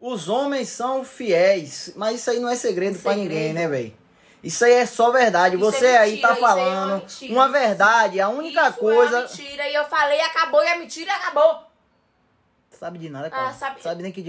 Os homens são fiéis, mas isso aí não é segredo para ninguém, né, velho? Isso aí é só verdade. Isso é você é mentira, aí tá é falando é uma verdade, a única isso é coisa. É mentira, e eu falei, acabou, e a mentira acabou. Sabe de nada, ah, cara. Ah, sabe... sabe nem que dia.